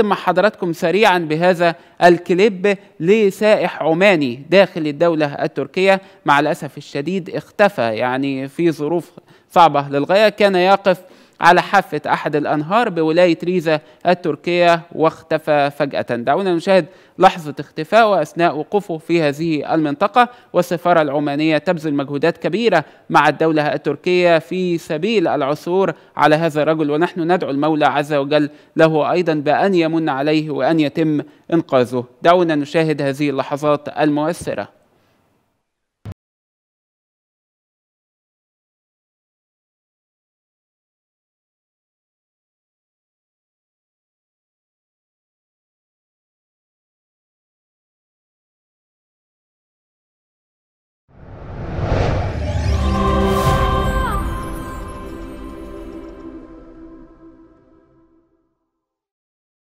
أختم مع حضراتكم سريعا بهذا الكليب لسائح عماني داخل الدولة التركية مع الأسف الشديد اختفى يعني في ظروف صعبة للغاية كان يقف على حافة أحد الأنهار بولاية ريزا التركية واختفى فجأة دعونا نشاهد لحظة اختفائه أثناء وقوفه في هذه المنطقة والسفارة العمانية تبذل مجهودات كبيرة مع الدولة التركية في سبيل العثور على هذا الرجل ونحن ندعو المولى عز وجل له أيضا بأن يمن عليه وأن يتم إنقاذه دعونا نشاهد هذه اللحظات المؤثرة